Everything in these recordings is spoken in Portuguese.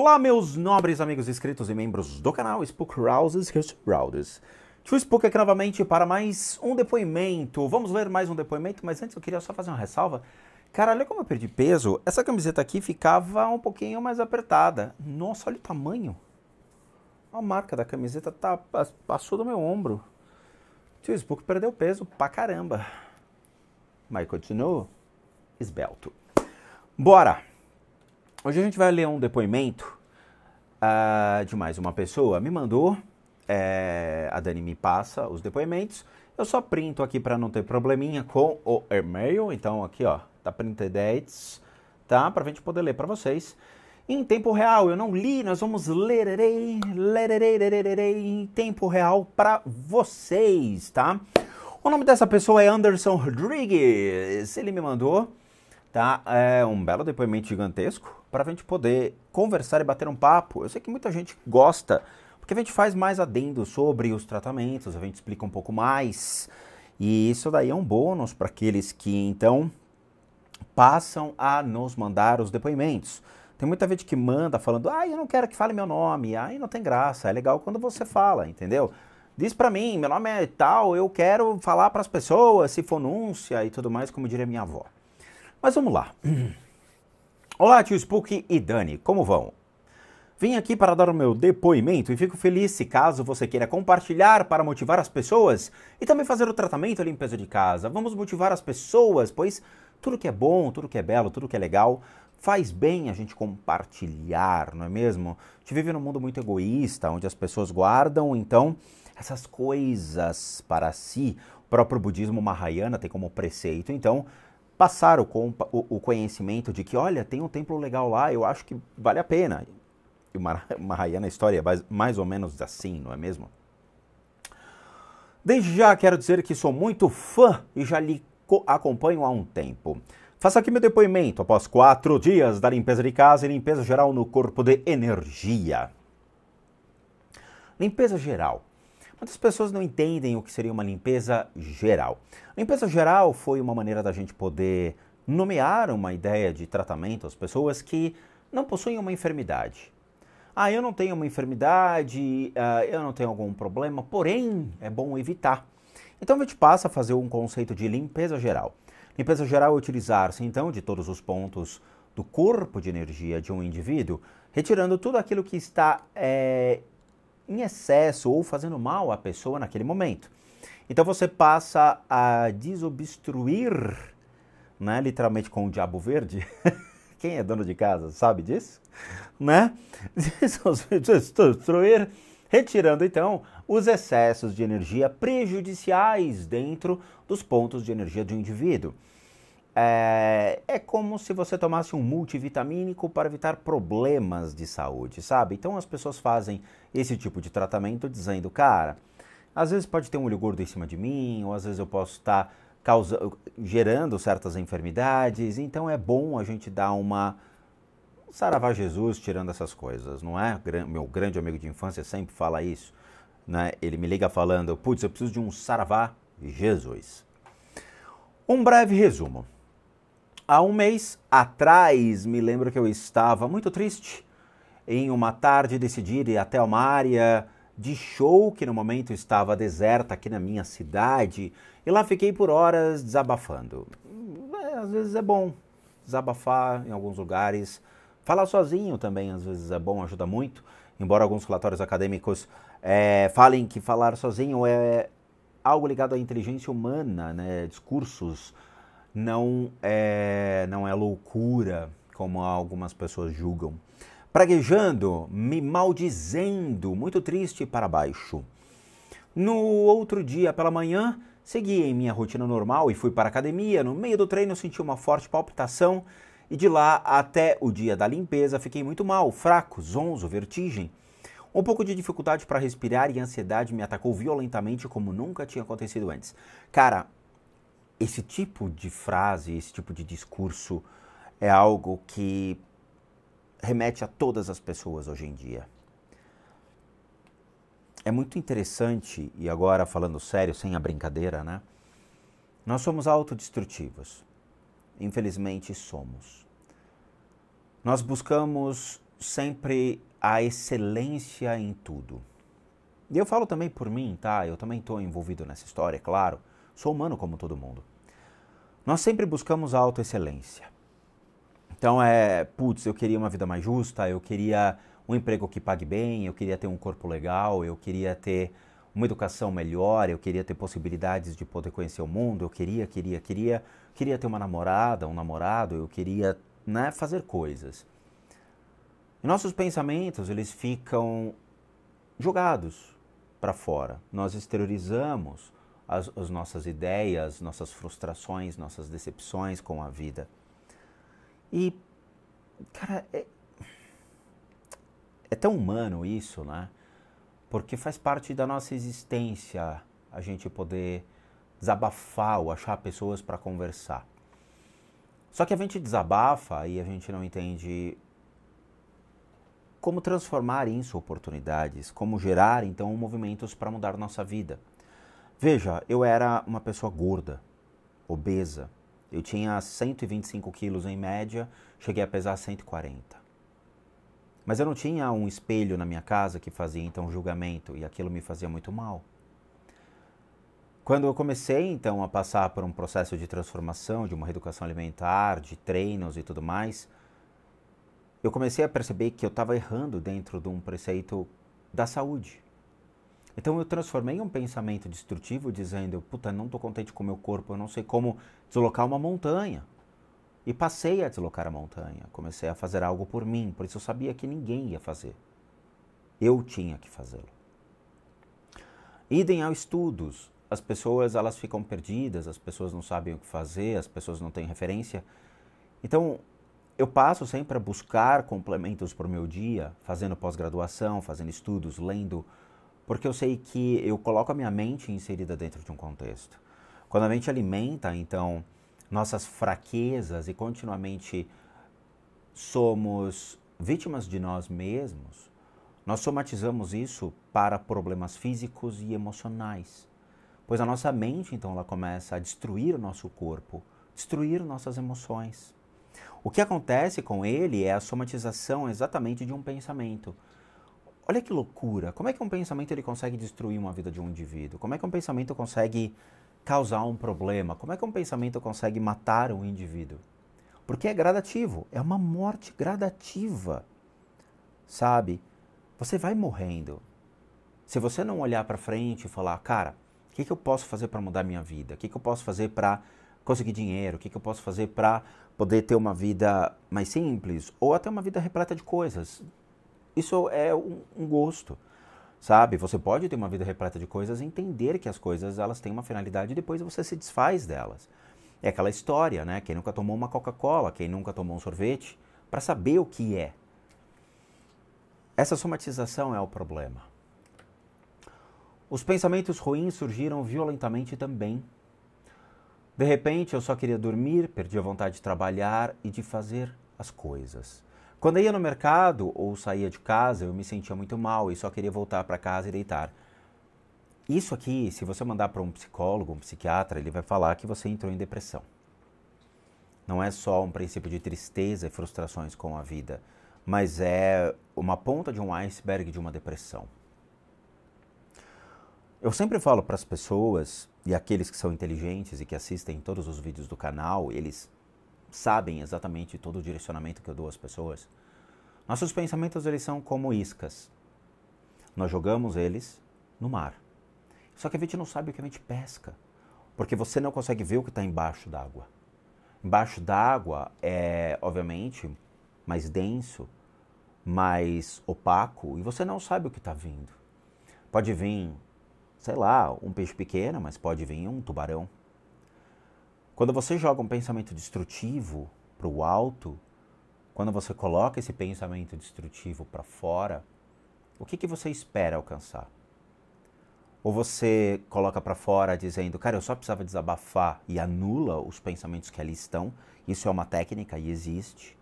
Olá, meus nobres amigos inscritos e membros do canal Spook Rouses, Rouses. Tio Spook aqui novamente para mais um depoimento. Vamos ler mais um depoimento, mas antes eu queria só fazer uma ressalva. Cara, olha como eu perdi peso. Essa camiseta aqui ficava um pouquinho mais apertada. Nossa, olha o tamanho. A marca da camiseta tá, passou do meu ombro. Tio Spook perdeu peso pra caramba. Mas continua esbelto. Bora! Hoje a gente vai ler um depoimento uh, de mais uma pessoa. Me mandou, é, a Dani me passa os depoimentos. Eu só printo aqui para não ter probleminha com o e-mail. Então aqui, ó, tá printed dates, tá? Para a gente poder ler para vocês. Em tempo real, eu não li, nós vamos ler em tempo real para vocês, tá? O nome dessa pessoa é Anderson Rodrigues. Ele me mandou, tá? É um belo depoimento gigantesco para a gente poder conversar e bater um papo. Eu sei que muita gente gosta, porque a gente faz mais adendo sobre os tratamentos, a gente explica um pouco mais. E isso daí é um bônus para aqueles que então passam a nos mandar os depoimentos. Tem muita gente que manda falando: "Ah, eu não quero que fale meu nome". Aí não tem graça. É legal quando você fala, entendeu? Diz para mim, meu nome é tal, eu quero falar para as pessoas, se for núncia e tudo mais, como diria minha avó. Mas vamos lá. Olá, tio Spook e Dani, como vão? Vim aqui para dar o meu depoimento e fico feliz se caso você queira compartilhar para motivar as pessoas e também fazer o tratamento e limpeza de casa. Vamos motivar as pessoas, pois tudo que é bom, tudo que é belo, tudo que é legal faz bem a gente compartilhar, não é mesmo? A gente vive num mundo muito egoísta, onde as pessoas guardam, então, essas coisas para si. O próprio budismo Mahayana tem como preceito, então, passar o, o, o conhecimento de que, olha, tem um templo legal lá, eu acho que vale a pena. E o Mahayana história é mais, mais ou menos assim, não é mesmo? Desde já quero dizer que sou muito fã e já lhe acompanho há um tempo. Faça aqui meu depoimento após quatro dias da limpeza de casa e limpeza geral no corpo de energia. Limpeza geral. Muitas pessoas não entendem o que seria uma limpeza geral. limpeza geral foi uma maneira da gente poder nomear uma ideia de tratamento às pessoas que não possuem uma enfermidade. Ah, eu não tenho uma enfermidade, ah, eu não tenho algum problema, porém é bom evitar. Então a gente passa a fazer um conceito de limpeza geral. Limpeza geral é utilizar-se então de todos os pontos do corpo de energia de um indivíduo, retirando tudo aquilo que está é, em excesso ou fazendo mal à pessoa naquele momento. Então você passa a desobstruir, né, literalmente com o diabo verde. Quem é dono de casa sabe disso, né? Desobstruir, retirando então os excessos de energia prejudiciais dentro dos pontos de energia do indivíduo. É, é, como se você tomasse um multivitamínico para evitar problemas de saúde, sabe? Então as pessoas fazem esse tipo de tratamento dizendo, cara, às vezes pode ter um olho gordo em cima de mim, ou às vezes eu posso estar causa, gerando certas enfermidades, então é bom a gente dar uma saravá Jesus tirando essas coisas, não é? Meu grande amigo de infância sempre fala isso, né? Ele me liga falando, putz, eu preciso de um saravá Jesus. Um breve resumo. Há um mês atrás, me lembro que eu estava muito triste. Em uma tarde, decidi ir até uma área de show que no momento estava deserta aqui na minha cidade e lá fiquei por horas desabafando. É, às vezes é bom desabafar em alguns lugares. Falar sozinho também, às vezes, é bom, ajuda muito. Embora alguns relatórios acadêmicos é, falem que falar sozinho é algo ligado à inteligência humana, né? discursos não é, não é loucura, como algumas pessoas julgam. Praguejando, me maldizendo, muito triste para baixo. No outro dia pela manhã, segui em minha rotina normal e fui para a academia. No meio do treino, senti uma forte palpitação e de lá até o dia da limpeza fiquei muito mal, fraco, zonzo, vertigem. Um pouco de dificuldade para respirar e ansiedade me atacou violentamente como nunca tinha acontecido antes. Cara, esse tipo de frase, esse tipo de discurso é algo que remete a todas as pessoas hoje em dia. É muito interessante, e agora falando sério, sem a brincadeira, né? Nós somos autodestrutivos. Infelizmente somos. Nós buscamos sempre a excelência em tudo. E eu falo também por mim, tá? Eu também estou envolvido nessa história, é claro. Sou humano como todo mundo. Nós sempre buscamos a autoexcelência. Então é, putz, eu queria uma vida mais justa, eu queria um emprego que pague bem, eu queria ter um corpo legal, eu queria ter uma educação melhor, eu queria ter possibilidades de poder conhecer o mundo, eu queria, queria, queria, queria ter uma namorada, um namorado, eu queria, né, fazer coisas. E nossos pensamentos, eles ficam jogados para fora. Nós exteriorizamos as, as nossas ideias, nossas frustrações, nossas decepções com a vida. E, cara, é, é tão humano isso, né? Porque faz parte da nossa existência a gente poder desabafar ou achar pessoas para conversar. Só que a gente desabafa e a gente não entende como transformar isso em oportunidades, como gerar então movimentos para mudar nossa vida. Veja, eu era uma pessoa gorda, obesa. Eu tinha 125 quilos em média, cheguei a pesar 140. Mas eu não tinha um espelho na minha casa que fazia então julgamento e aquilo me fazia muito mal. Quando eu comecei então a passar por um processo de transformação, de uma reeducação alimentar, de treinos e tudo mais, eu comecei a perceber que eu estava errando dentro de um preceito da saúde. Então eu transformei um pensamento destrutivo dizendo, puta, não estou contente com o meu corpo, eu não sei como deslocar uma montanha. E passei a deslocar a montanha, comecei a fazer algo por mim, por isso eu sabia que ninguém ia fazer. Eu tinha que fazê-lo. Idem aos estudos. As pessoas elas ficam perdidas, as pessoas não sabem o que fazer, as pessoas não têm referência. Então, eu passo sempre a buscar complementos para o meu dia, fazendo pós-graduação, fazendo estudos, lendo porque eu sei que eu coloco a minha mente inserida dentro de um contexto. Quando a mente alimenta, então, nossas fraquezas e continuamente somos vítimas de nós mesmos, nós somatizamos isso para problemas físicos e emocionais. Pois a nossa mente, então, ela começa a destruir o nosso corpo, destruir nossas emoções. O que acontece com ele é a somatização exatamente de um pensamento, Olha que loucura! Como é que um pensamento ele consegue destruir uma vida de um indivíduo? Como é que um pensamento consegue causar um problema? Como é que um pensamento consegue matar um indivíduo? Porque é gradativo, é uma morte gradativa. Sabe? Você vai morrendo. Se você não olhar para frente e falar, cara, o que, que, eu posso fazer para mudar minha vida? O que, que, eu posso fazer para conseguir dinheiro? O que, que eu posso fazer para poder ter uma vida mais simples? Ou até uma vida repleta de coisas. Isso é um, um gosto sabe? Você pode ter uma vida repleta de coisas, entender que as coisas elas têm uma finalidade e depois você se desfaz delas. É aquela história, né? Quem nunca tomou uma Coca-Cola, quem nunca tomou um sorvete, para saber o que é. Essa somatização é o problema. Os pensamentos ruins surgiram violentamente também. De repente, eu só queria dormir, perdi a vontade de trabalhar e de fazer as coisas. Quando eu ia no mercado ou saía de casa, eu me sentia muito mal e só queria voltar para casa e deitar. Isso aqui, se você mandar para um psicólogo, um psiquiatra, ele vai falar que você entrou em depressão. Não é só um princípio de tristeza e frustrações com a vida, mas é uma ponta de um iceberg de uma depressão. Eu sempre falo para as pessoas e aqueles que são inteligentes e que assistem todos os vídeos do canal, eles sabem exatamente todo o direcionamento que eu dou às pessoas. Nossos pensamentos eles são como iscas. Nós jogamos eles no mar. Só que a gente não sabe o que a gente pesca, porque você não consegue ver o que está embaixo d'água. Embaixo d'água é, obviamente, mais denso, mais opaco e você não sabe o que está vindo. Pode vir, sei lá, um peixe pequeno, mas pode vir um tubarão. Quando você joga um pensamento destrutivo para o alto, quando você coloca esse pensamento destrutivo para fora, o que, que você espera alcançar? Ou você coloca para fora dizendo, cara, eu só precisava desabafar e anula os pensamentos que ali estão. Isso é uma técnica e existe.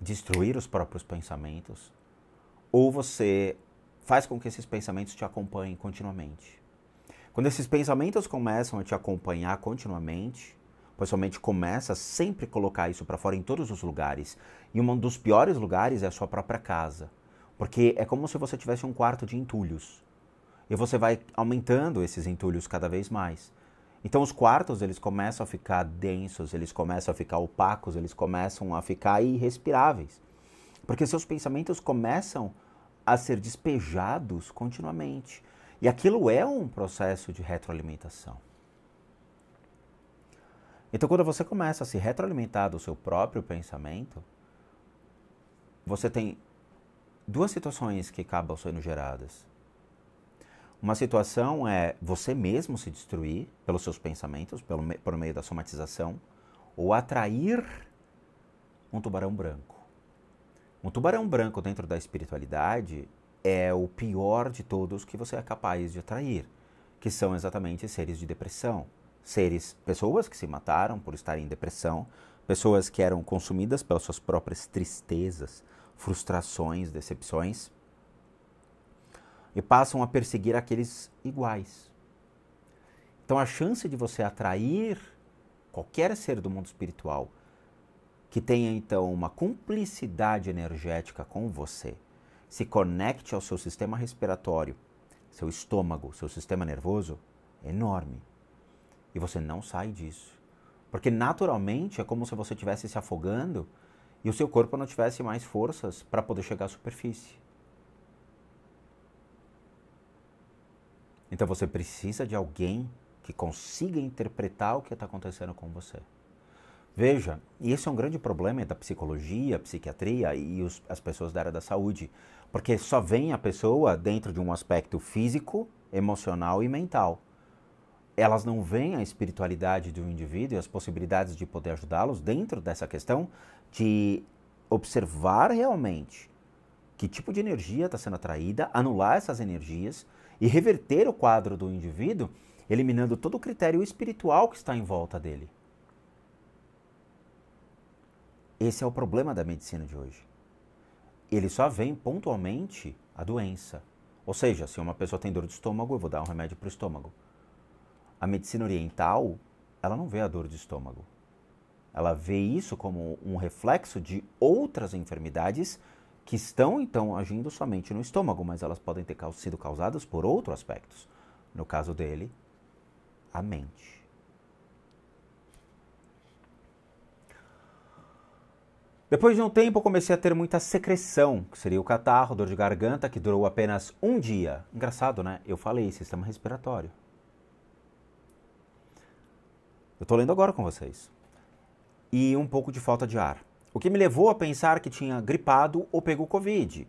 Destruir os próprios pensamentos. Ou você faz com que esses pensamentos te acompanhem continuamente. Quando esses pensamentos começam a te acompanhar continuamente, pois somente começa a sempre colocar isso para fora em todos os lugares. E um dos piores lugares é a sua própria casa, porque é como se você tivesse um quarto de entulhos. E você vai aumentando esses entulhos cada vez mais. Então os quartos eles começam a ficar densos, eles começam a ficar opacos, eles começam a ficar irrespiráveis. Porque seus pensamentos começam a ser despejados continuamente. E aquilo é um processo de retroalimentação. Então, quando você começa a se retroalimentar do seu próprio pensamento, você tem duas situações que acabam sendo geradas. Uma situação é você mesmo se destruir pelos seus pensamentos, pelo, por meio da somatização, ou atrair um tubarão branco. Um tubarão branco dentro da espiritualidade é o pior de todos que você é capaz de atrair, que são exatamente seres de depressão, seres, pessoas que se mataram por estarem em depressão, pessoas que eram consumidas pelas suas próprias tristezas, frustrações, decepções, e passam a perseguir aqueles iguais. Então a chance de você atrair qualquer ser do mundo espiritual que tenha então uma cumplicidade energética com você, se conecte ao seu sistema respiratório, seu estômago, seu sistema nervoso, é enorme. E você não sai disso. Porque naturalmente é como se você estivesse se afogando e o seu corpo não tivesse mais forças para poder chegar à superfície. Então você precisa de alguém que consiga interpretar o que está acontecendo com você. Veja, e esse é um grande problema da psicologia, psiquiatria e os, as pessoas da área da saúde, porque só vem a pessoa dentro de um aspecto físico, emocional e mental elas não veem a espiritualidade do indivíduo e as possibilidades de poder ajudá-los dentro dessa questão de observar realmente que tipo de energia está sendo atraída, anular essas energias e reverter o quadro do indivíduo, eliminando todo o critério espiritual que está em volta dele. Esse é o problema da medicina de hoje. Ele só vem pontualmente a doença. Ou seja, se uma pessoa tem dor de estômago, eu vou dar um remédio para o estômago. A medicina oriental, ela não vê a dor de estômago. Ela vê isso como um reflexo de outras enfermidades que estão então agindo somente no estômago, mas elas podem ter sido causadas por outros aspectos. No caso dele, a mente. Depois de um tempo, comecei a ter muita secreção, que seria o catarro, dor de garganta, que durou apenas um dia. Engraçado, né? Eu falei, sistema respiratório. Eu estou lendo agora com vocês. E um pouco de falta de ar. O que me levou a pensar que tinha gripado ou pegou Covid.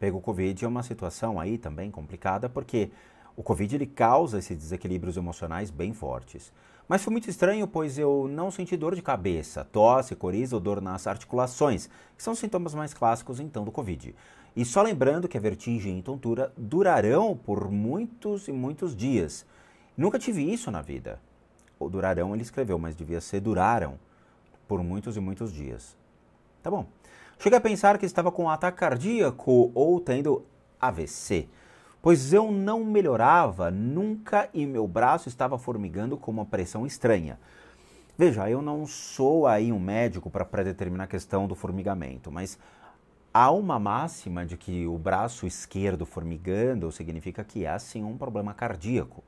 Pegou Covid é uma situação aí também complicada, porque o Covid ele causa esses desequilíbrios emocionais bem fortes. Mas foi muito estranho, pois eu não senti dor de cabeça, tosse, coriza ou dor nas articulações, que são os sintomas mais clássicos então do Covid. E só lembrando que a vertigem e tontura durarão por muitos e muitos dias. Nunca tive isso na vida. O durarão ele escreveu, mas devia ser duraram por muitos e muitos dias. Tá bom. Cheguei a pensar que estava com ataque cardíaco ou tendo AVC, pois eu não melhorava nunca e meu braço estava formigando com uma pressão estranha. Veja, eu não sou aí um médico para predeterminar a questão do formigamento, mas há uma máxima de que o braço esquerdo formigando significa que há sim um problema cardíaco,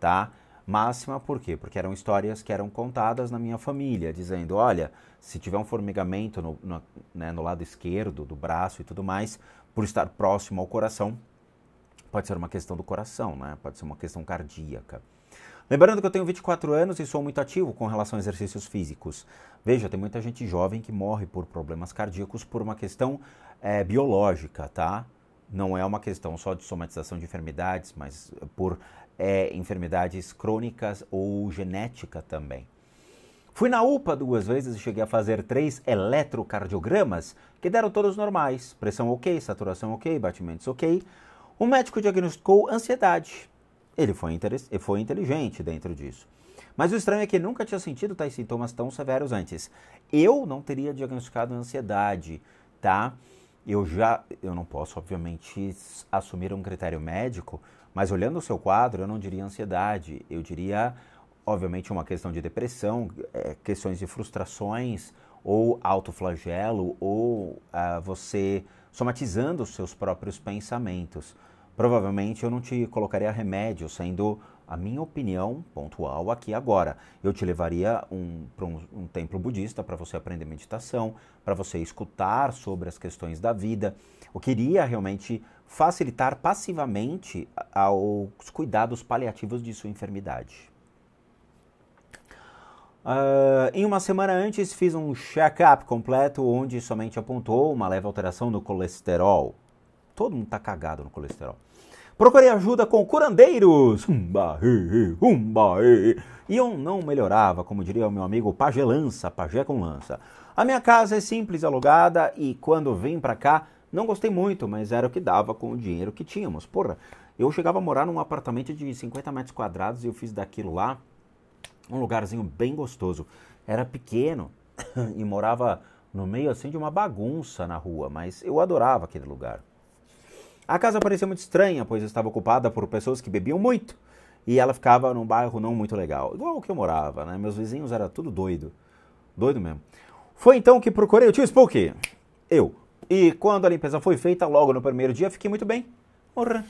tá? máxima, por quê? Porque eram histórias que eram contadas na minha família, dizendo: olha, se tiver um formigamento no, no, né, no lado esquerdo do braço e tudo mais, por estar próximo ao coração, pode ser uma questão do coração, né? pode ser uma questão cardíaca. Lembrando que eu tenho 24 anos e sou muito ativo com relação a exercícios físicos. Veja, tem muita gente jovem que morre por problemas cardíacos por uma questão é, biológica, tá? Não é uma questão só de somatização de enfermidades, mas por é, enfermidades crônicas ou genética também. Fui na UPA duas vezes e cheguei a fazer três eletrocardiogramas que deram todos normais: pressão ok, saturação ok, batimentos ok. O médico diagnosticou ansiedade. Ele foi, foi inteligente dentro disso. Mas o estranho é que nunca tinha sentido tais sintomas tão severos antes. Eu não teria diagnosticado ansiedade, tá? eu já, eu não posso, obviamente, assumir um critério médico, mas olhando o seu quadro, eu não diria ansiedade, eu diria, obviamente, uma questão de depressão, é, questões de frustrações, ou autoflagelo, ou ah, você somatizando os seus próprios pensamentos. Provavelmente eu não te colocaria remédio, sendo a minha opinião pontual aqui agora. Eu te levaria um, para um, um templo budista para você aprender meditação, para você escutar sobre as questões da vida. Eu queria realmente facilitar passivamente os cuidados paliativos de sua enfermidade. Uh, em uma semana antes, fiz um check-up completo onde somente apontou uma leve alteração no colesterol. Todo mundo está cagado no colesterol. Procurei ajuda com curandeiros. Umba, he, he, umba, he. E eu não melhorava, como diria o meu amigo Pajé Lança, Pajé com Lança. A minha casa é simples, alugada, e quando vim para cá, não gostei muito, mas era o que dava com o dinheiro que tínhamos. Porra, eu chegava a morar num apartamento de 50 metros quadrados e eu fiz daquilo lá um lugarzinho bem gostoso. Era pequeno e morava no meio assim de uma bagunça na rua, mas eu adorava aquele lugar. A casa parecia muito estranha, pois estava ocupada por pessoas que bebiam muito e ela ficava num bairro não muito legal, igual ao que eu morava, né? Meus vizinhos era tudo doido, doido mesmo. Foi então que procurei o tio Spook, eu. E quando a limpeza foi feita, logo no primeiro dia, fiquei muito bem. Morra.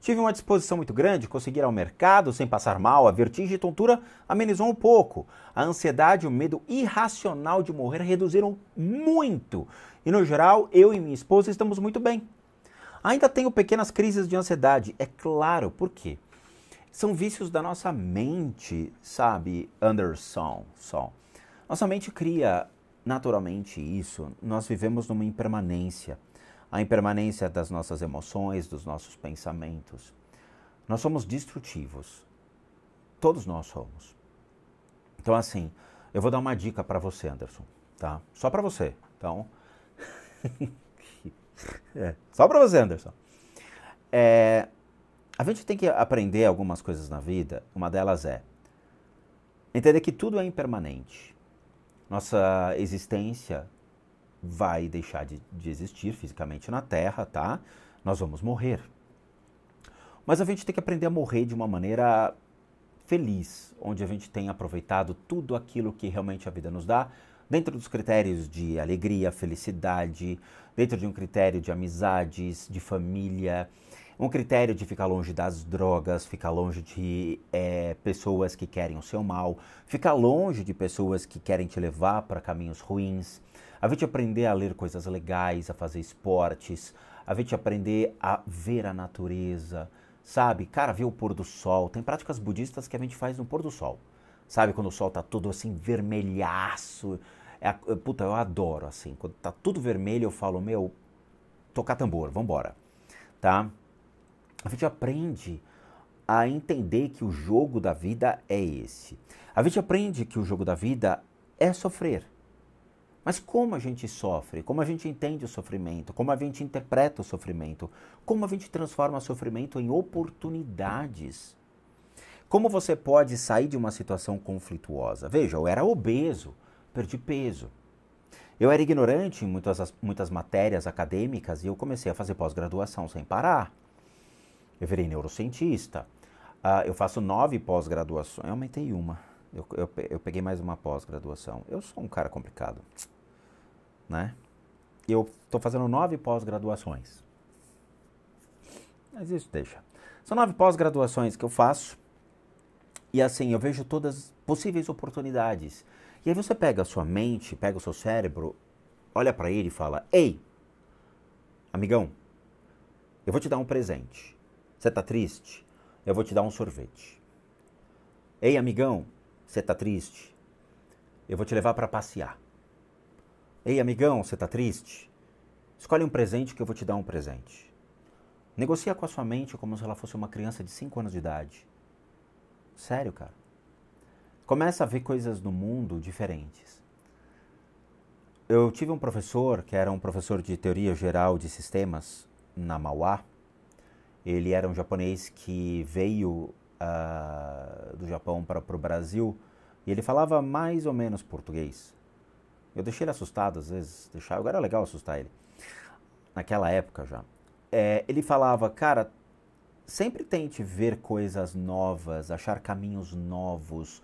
Tive uma disposição muito grande, consegui ir ao mercado sem passar mal, a vertigem e tontura amenizou um pouco. A ansiedade e o medo irracional de morrer reduziram muito. E no geral, eu e minha esposa estamos muito bem. Ainda tenho pequenas crises de ansiedade, é claro, por quê? São vícios da nossa mente, sabe, Anderson? Só. Nossa mente cria naturalmente isso. Nós vivemos numa impermanência a impermanência das nossas emoções, dos nossos pensamentos. Nós somos destrutivos. Todos nós somos. Então, assim, eu vou dar uma dica para você, Anderson, tá? Só para você. Então. É, só para você, Anderson. É, a gente tem que aprender algumas coisas na vida. Uma delas é entender que tudo é impermanente. Nossa existência vai deixar de, de existir fisicamente na Terra, tá? Nós vamos morrer. Mas a gente tem que aprender a morrer de uma maneira feliz, onde a gente tem aproveitado tudo aquilo que realmente a vida nos dá dentro dos critérios de alegria, felicidade, dentro de um critério de amizades, de família, um critério de ficar longe das drogas, ficar longe de é, pessoas que querem o seu mal, ficar longe de pessoas que querem te levar para caminhos ruins, a gente aprender a ler coisas legais, a fazer esportes, a gente aprender a ver a natureza, sabe? Cara, ver o pôr do sol. Tem práticas budistas que a gente faz no pôr do sol. Sabe, quando o sol tá todo assim vermelhaço é, puta, eu adoro, assim. Quando tá tudo vermelho, eu falo, meu, tocar tambor, vambora. Tá? A gente aprende a entender que o jogo da vida é esse. A gente aprende que o jogo da vida é sofrer. Mas como a gente sofre? Como a gente entende o sofrimento? Como a gente interpreta o sofrimento? Como a gente transforma o sofrimento em oportunidades? Como você pode sair de uma situação conflituosa? Veja, eu era obeso perdi peso. Eu era ignorante em muitas, muitas matérias acadêmicas e eu comecei a fazer pós-graduação sem parar. Eu virei neurocientista. Uh, eu faço nove pós-graduações. Eu aumentei uma. Eu, eu, eu peguei mais uma pós-graduação. Eu sou um cara complicado. Né? Eu estou fazendo nove pós-graduações. Mas isso deixa. São nove pós-graduações que eu faço. E assim, eu vejo todas as possíveis oportunidades. E aí você pega a sua mente, pega o seu cérebro, olha para ele e fala: Ei, amigão, eu vou te dar um presente. Você tá triste? Eu vou te dar um sorvete. Ei, amigão, você tá triste? Eu vou te levar para passear. Ei, amigão, você tá triste? Escolhe um presente que eu vou te dar um presente. Negocia com a sua mente como se ela fosse uma criança de 5 anos de idade. Sério, cara começa a ver coisas no mundo diferentes. Eu tive um professor que era um professor de teoria geral de sistemas na Mauá. Ele era um japonês que veio uh, do Japão para o Brasil e ele falava mais ou menos português. Eu deixei ele assustado às vezes, deixava, agora era é legal assustar ele. Naquela época já. É, ele falava, cara, sempre tente ver coisas novas, achar caminhos novos,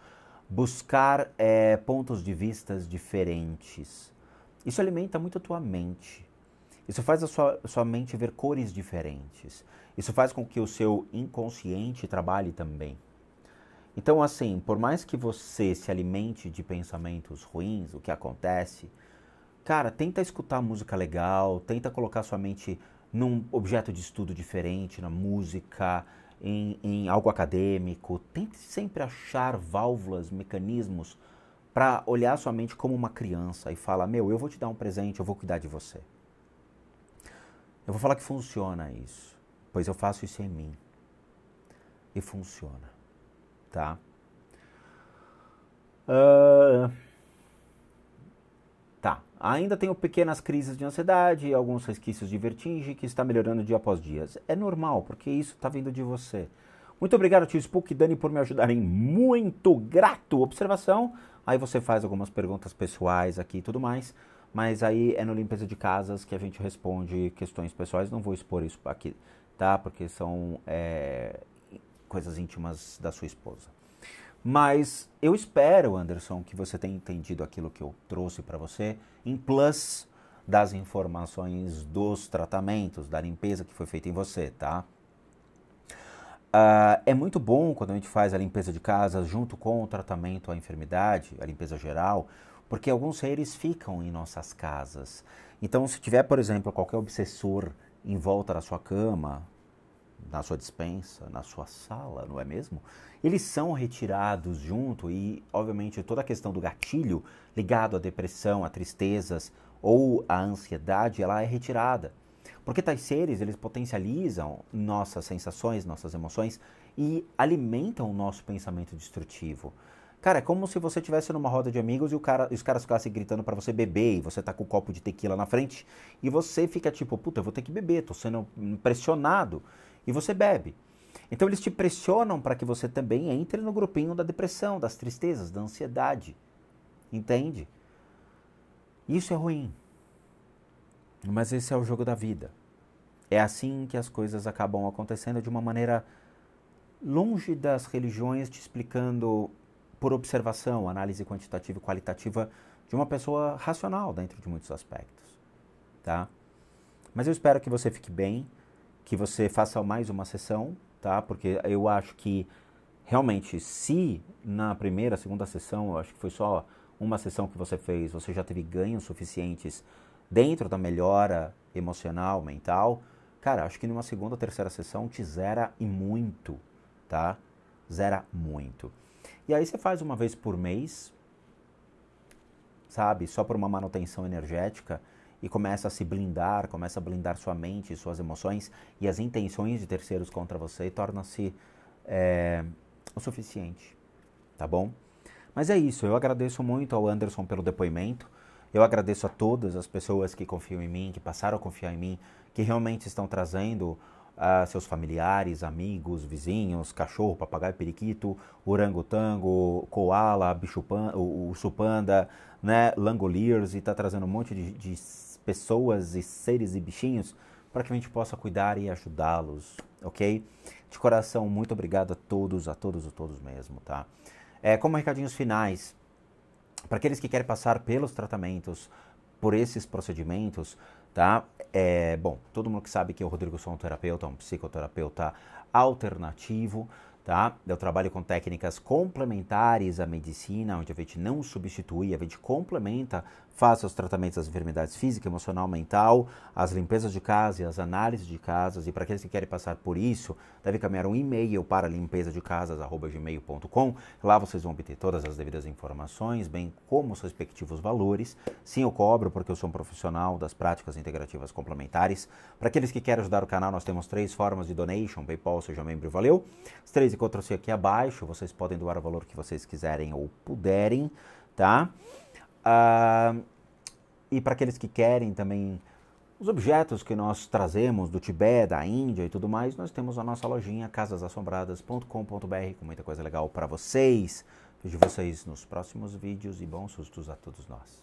buscar é, pontos de vistas diferentes. Isso alimenta muito a tua mente. Isso faz a sua, a sua mente ver cores diferentes. Isso faz com que o seu inconsciente trabalhe também. Então, assim, por mais que você se alimente de pensamentos ruins, o que acontece, cara, tenta escutar música legal, tenta colocar sua mente num objeto de estudo diferente, na música, em, em algo acadêmico. Tente sempre achar válvulas, mecanismos para olhar sua mente como uma criança e falar: Meu, eu vou te dar um presente, eu vou cuidar de você. Eu vou falar que funciona isso, pois eu faço isso em mim. E funciona, tá? Uh... Ainda tenho pequenas crises de ansiedade e alguns resquícios de vertigem que está melhorando dia após dia. É normal, porque isso está vindo de você. Muito obrigado, tio Spook e Dani, por me ajudarem. Muito grato. Observação. Aí você faz algumas perguntas pessoais aqui e tudo mais. Mas aí é no Limpeza de Casas que a gente responde questões pessoais. Não vou expor isso aqui, tá? Porque são é, coisas íntimas da sua esposa. Mas eu espero, Anderson, que você tenha entendido aquilo que eu trouxe para você, em plus das informações dos tratamentos, da limpeza que foi feita em você, tá? Uh, é muito bom quando a gente faz a limpeza de casa junto com o tratamento à enfermidade, a limpeza geral, porque alguns seres ficam em nossas casas. Então, se tiver, por exemplo, qualquer obsessor em volta da sua cama, na sua dispensa, na sua sala, não é mesmo? Eles são retirados junto e, obviamente, toda a questão do gatilho ligado à depressão, a tristezas ou à ansiedade, ela é retirada. Porque tais seres, eles potencializam nossas sensações, nossas emoções e alimentam o nosso pensamento destrutivo. Cara, é como se você estivesse numa roda de amigos e, cara, e os caras ficassem gritando para você beber e você tá com um copo de tequila na frente e você fica tipo, puta, eu vou ter que beber, tô sendo pressionado e você bebe. Então eles te pressionam para que você também entre no grupinho da depressão, das tristezas, da ansiedade. Entende? Isso é ruim. Mas esse é o jogo da vida. É assim que as coisas acabam acontecendo de uma maneira longe das religiões, te explicando por observação, análise quantitativa e qualitativa de uma pessoa racional dentro de muitos aspectos, tá? Mas eu espero que você fique bem que você faça mais uma sessão, tá? Porque eu acho que realmente, se na primeira, segunda sessão, eu acho que foi só uma sessão que você fez, você já teve ganhos suficientes dentro da melhora emocional, mental, cara, acho que numa segunda, terceira sessão te zera e muito, tá? Zera muito. E aí você faz uma vez por mês, sabe? Só por uma manutenção energética e começa a se blindar, começa a blindar sua mente, suas emoções e as intenções de terceiros contra você torna-se é, o suficiente, tá bom? Mas é isso, eu agradeço muito ao Anderson pelo depoimento, eu agradeço a todas as pessoas que confiam em mim, que passaram a confiar em mim, que realmente estão trazendo a ah, seus familiares, amigos, vizinhos, cachorro, papagaio, periquito, orangotango, koala, bicho pan, o, o supanda, né, langoliers e está trazendo um monte de, de pessoas e seres e bichinhos para que a gente possa cuidar e ajudá-los, ok? De coração, muito obrigado a todos, a todos, a todos mesmo, tá? É, como recadinhos finais, para aqueles que querem passar pelos tratamentos, por esses procedimentos, tá? É, bom, todo mundo que sabe que eu, Rodrigo, sou um terapeuta, um psicoterapeuta alternativo, tá? Eu trabalho com técnicas complementares à medicina, onde a gente não substitui, a gente complementa Faça os tratamentos das enfermidades física, emocional, mental, as limpezas de casa e as análises de casas. E para aqueles que querem passar por isso, deve caminhar um e-mail para limpeza de casas@gmail.com. Lá vocês vão obter todas as devidas informações, bem como os respectivos valores. Sim, eu cobro porque eu sou um profissional das práticas integrativas complementares. Para aqueles que querem ajudar o canal, nós temos três formas de donation: PayPal, seja membro, valeu. os três encontram-se aqui abaixo. Vocês podem doar o valor que vocês quiserem ou puderem, tá? Uh, e para aqueles que querem também os objetos que nós trazemos do Tibete, da Índia e tudo mais, nós temos a nossa lojinha casasassombradas.com.br com muita coisa legal para vocês. Vejo vocês nos próximos vídeos e bons sustos a todos nós.